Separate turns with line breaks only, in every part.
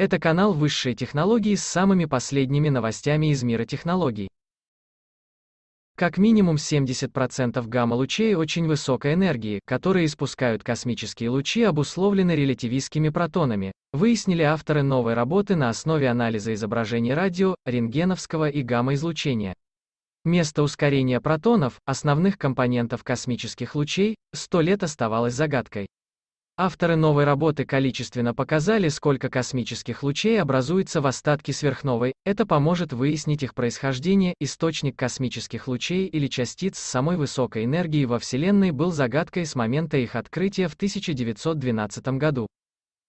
Это канал высшей технологии с самыми последними новостями из мира технологий. Как минимум 70% гамма-лучей очень высокой энергии, которые испускают космические лучи, обусловлены релятивистскими протонами, выяснили авторы новой работы на основе анализа изображений радио, рентгеновского и гамма-излучения. Место ускорения протонов, основных компонентов космических лучей, сто лет оставалось загадкой. Авторы новой работы количественно показали, сколько космических лучей образуется в остатке сверхновой, это поможет выяснить их происхождение, источник космических лучей или частиц с самой высокой энергией во Вселенной был загадкой с момента их открытия в 1912 году.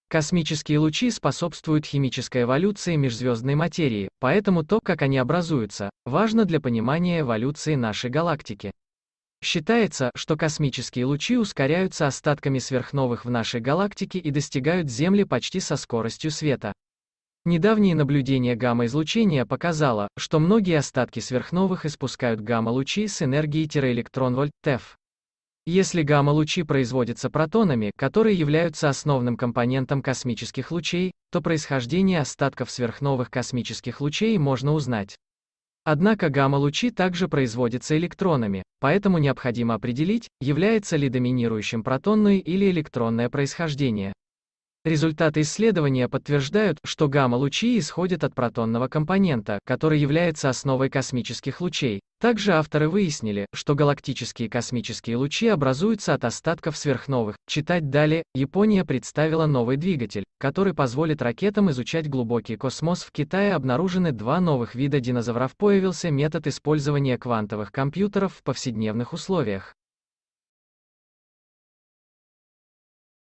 Космические лучи способствуют химической эволюции межзвездной материи, поэтому то, как они образуются, важно для понимания эволюции нашей галактики. Считается, что космические лучи ускоряются остатками сверхновых в нашей галактике и достигают Земли почти со скоростью света. Недавние наблюдения гамма-излучения показало, что многие остатки сверхновых испускают гамма-лучи с энергией-электрон-вольт ТЭФ. Если гамма-лучи производятся протонами, которые являются основным компонентом космических лучей, то происхождение остатков сверхновых космических лучей можно узнать. Однако гамма-лучи также производятся электронами, поэтому необходимо определить, является ли доминирующим протонное или электронное происхождение. Результаты исследования подтверждают, что гамма-лучи исходят от протонного компонента, который является основой космических лучей. Также авторы выяснили, что галактические космические лучи образуются от остатков сверхновых. Читать далее, Япония представила новый двигатель, который позволит ракетам изучать глубокий космос. В Китае обнаружены два новых вида динозавров. Появился метод использования квантовых компьютеров в повседневных условиях.